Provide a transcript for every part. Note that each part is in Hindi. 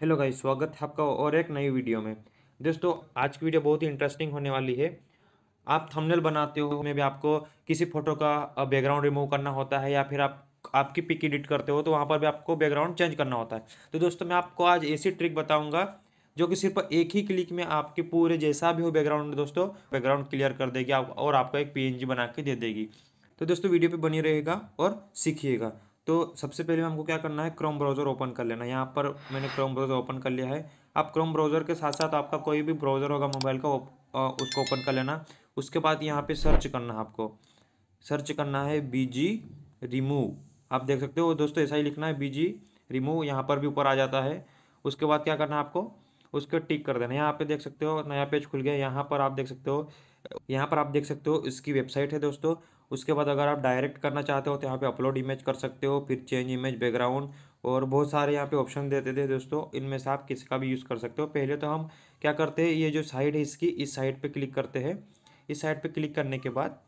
हेलो गाइस स्वागत है आपका और एक नई वीडियो में दोस्तों आज की वीडियो बहुत ही इंटरेस्टिंग होने वाली है आप थंबनेल बनाते हो में भी आपको किसी फोटो का बैकग्राउंड रिमूव करना होता है या फिर आप आपकी पिक एडिट करते हो तो वहाँ पर भी आपको बैकग्राउंड चेंज करना होता है तो दोस्तों मैं आपको आज ऐसी ट्रिक बताऊँगा जो कि सिर्फ एक ही क्लिक में आपके पूरे जैसा भी हो बैकग्राउंड दोस्तों बैकग्राउंड क्लियर कर देगी आप और आपका एक पी बना के दे देगी तो दोस्तों वीडियो पर बनी रहेगा और सीखिएगा तो सबसे पहले हमको क्या करना है क्रोम ब्राउज़र ओपन कर लेना यहाँ पर मैंने क्रोम ब्राउज़र ओपन कर लिया है आप क्रोम ब्राउज़र के साथ साथ आपका कोई भी ब्राउज़र होगा मोबाइल का उसको ओपन कर लेना उसके बाद यहाँ पे सर्च करना है आपको सर्च करना है बी रिमूव आप देख सकते हो दोस्तों ऐसा ही लिखना है बी जी रिमूव यहाँ पर भी ऊपर आ जाता है उसके बाद क्या करना है आपको उसको टिक कर देना यहाँ पर देख सकते हो नया पेज खुल गया यहाँ पर आप देख सकते हो यहाँ पर आप देख सकते हो इसकी वेबसाइट है दोस्तों उसके बाद अगर आप डायरेक्ट करना चाहते हो तो यहाँ पे अपलोड इमेज कर सकते हो फिर चेंज इमेज बैकग्राउंड और बहुत सारे यहाँ पे ऑप्शन देते थे दोस्तों इनमें से आप किसी का भी यूज़ कर सकते हो पहले तो हम क्या करते हैं ये जो साइड है इसकी इस साइड पर क्लिक करते हैं इस साइड पर क्लिक करने के बाद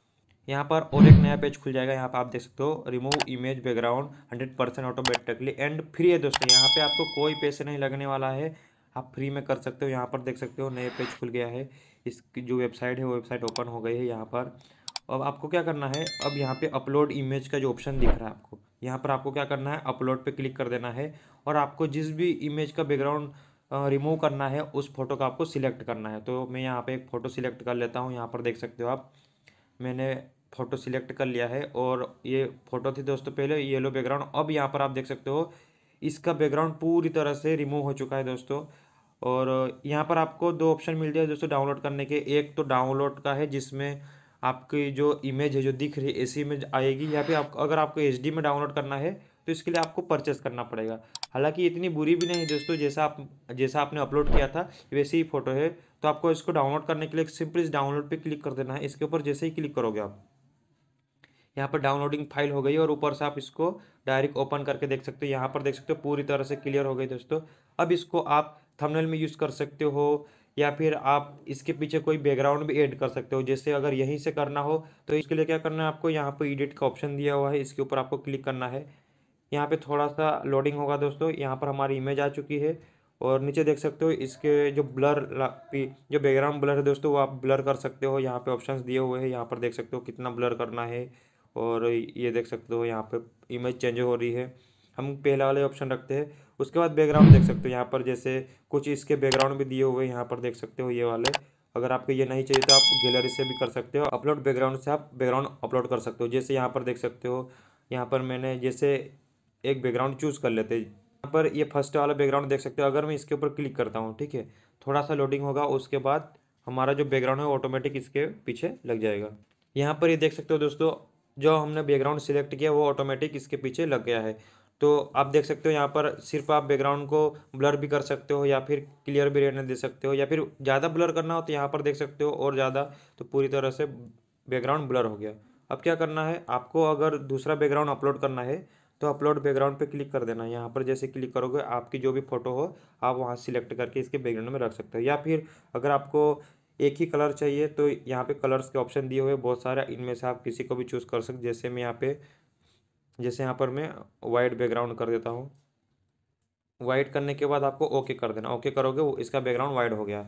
यहाँ पर और एक नया पेज खुल जाएगा यहाँ पर आप देख सकते हो remove image background hundred percent automatically and free है दोस्तों यहाँ पे आपको कोई पैसे नहीं लगने वाला है आप फ्री में कर सकते हो यहाँ पर देख सकते हो नए पेज खुल गया है इसकी जो वेबसाइट है वो वेबसाइट ओपन हो गई है यहाँ पर अब आपको क्या करना है अब यहाँ पे अपलोड इमेज का जो ऑप्शन दिख रहा है आपको यहाँ पर आपको क्या करना है अपलोड पे क्लिक कर देना है और आपको जिस भी इमेज का बैकग्राउंड रिमूव करना है उस फोटो का आपको सिलेक्ट करना है तो मैं यहाँ पे एक फ़ोटो सिलेक्ट कर लेता हूँ यहाँ पर देख सकते हो आप मैंने फ़ोटो सिलेक्ट कर लिया है और ये फ़ोटो थी दोस्तों पहले येलो बैकग्राउंड अब यहाँ पर आप देख सकते हो इसका बैकग्राउंड पूरी तरह से रिमूव हो चुका है दोस्तों और यहाँ पर आपको दो ऑप्शन मिल जाए दोस्तों डाउनलोड करने के एक तो डाउनलोड का है जिसमें आपकी जो इमेज है जो दिख रही है ऐसी इमेज आएगी या फिर आप अगर आपको एच में डाउनलोड करना है तो इसके लिए आपको परचेस करना पड़ेगा हालांकि इतनी बुरी भी नहीं है दोस्तों जैसा आप जैसा आपने अपलोड किया था वैसी ही फोटो है तो आपको इसको डाउनलोड करने के लिए सिंपल इस डाउनलोड पे क्लिक कर देना है इसके ऊपर जैसे ही क्लिक करोगे आप यहाँ पर डाउनलोडिंग फाइल हो गई और ऊपर से आप इसको डायरेक्ट ओपन करके देख सकते हो यहाँ पर देख सकते हो पूरी तरह से क्लियर हो गई दोस्तों अब इसको आप थमनल में यूज़ कर सकते हो या फिर आप इसके पीछे कोई बैकग्राउंड भी ऐड कर सकते हो जैसे अगर यहीं से करना हो तो इसके लिए क्या करना है आपको यहाँ पर एडिट का ऑप्शन दिया हुआ है इसके ऊपर आपको क्लिक करना है यहाँ पे थोड़ा सा लोडिंग होगा दोस्तों यहाँ पर हमारी इमेज आ चुकी है और नीचे देख सकते हो इसके जो ब्लर जो बैकग्राउंड ब्लर है दोस्तों वो आप ब्लर कर सकते हो यहाँ पे ऑप्शंस दिए हुए हैं यहाँ पर देख सकते हो कितना ब्लर करना है और ये देख सकते हो यहाँ पे इमेज चेंज हो रही है हम पहला वाले ऑप्शन रखते हैं उसके बाद बैकग्राउंड देख सकते हो यहाँ पर जैसे कुछ इसके बैकग्राउंड भी दिए हुए यहाँ पर देख सकते हो ये वाले अगर आपको ये नहीं चाहिए तो आप गैलरी से भी कर सकते हो अपलोड बैकग्राउंड से आप बैकग्राउंड अपलोड कर सकते हो जैसे यहाँ पर देख सकते हो यहाँ पर मैंने जैसे एक बैकग्राउंड चूज़ कर लेते यहाँ पर ये फर्स्ट वाला बैकग्राउंड देख सकते हो अगर मैं इसके ऊपर क्लिक करता हूँ ठीक है थोड़ा सा लोडिंग होगा उसके बाद हमारा जो बैकग्राउंड है ऑटोमेटिक इसके पीछे लग जाएगा यहाँ पर ये देख सकते हो दोस्तों जो हमने बैकग्राउंड सिलेक्ट किया वो ऑटोमेटिक इसके पीछे लग गया है तो आप देख सकते हो यहाँ पर सिर्फ आप बैकग्राउंड को ब्लर भी कर सकते हो या फिर क्लियर भी रहने दे सकते हो या फिर ज़्यादा ब्लर करना हो तो यहाँ पर देख सकते हो और ज़्यादा तो पूरी तरह से बैकग्राउंड ब्लर हो गया अब क्या करना है आपको अगर दूसरा बैकग्राउंड अपलोड करना है तो अपलोड बैकग्राउंड पे क्लिक कर देना है यहाँ पर जैसे क्लिक करोगे आपकी जो भी फ़ोटो हो आप वहाँ सिलेक्ट करके इसके बैकग्राउंड में रख सकते हो या फिर अगर आपको एक ही कलर चाहिए तो यहाँ पे कलर्स के ऑप्शन दिए हुए बहुत सारे इनमें से आप किसी को भी चूज़ कर सकते जैसे मैं यहाँ पे जैसे यहाँ पर मैं वाइट बैकग्राउंड कर देता हूँ वाइट करने के बाद आपको ओके कर देना ओके करोगे वो इसका बैकग्राउंड वाइट हो गया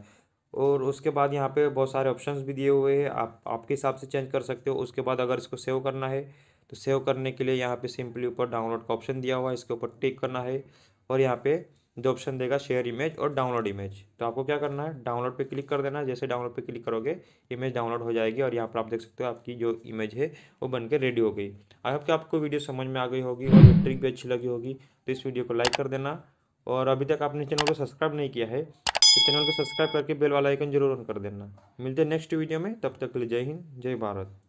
और उसके बाद यहाँ पे बहुत सारे ऑप्शंस भी दिए हुए हैं आप आपके हिसाब से चेंज कर सकते हो उसके बाद अगर इसको सेव करना है तो सेव करने के लिए यहाँ पे सिंपली ऊपर डाउनलोड का ऑप्शन दिया हुआ है इसके ऊपर टिक करना है और यहाँ पे जो ऑप्शन देगा शेयर इमेज और डाउनलोड इमेज तो आपको क्या करना है डाउनलोड पे क्लिक कर देना है जैसे डाउनलोड पे क्लिक करोगे इमेज डाउनलोड हो जाएगी और यहाँ पर आप देख सकते हो आपकी जो इमेज है वो बन के रेडी हो गई आई होप कि आपको वीडियो समझ में आ गई होगी और ट्रिक भी अच्छी लगी होगी तो इस वीडियो को लाइक कर देना और अभी तक आपने चैनल को सब्सक्राइब नहीं किया है तो चैनल को सब्सक्राइब करके बेल वाला आइकन जरूर ऑन कर देना मिलते हैं नेक्स्ट वीडियो में तब तक के लिए जय हिंद जय भारत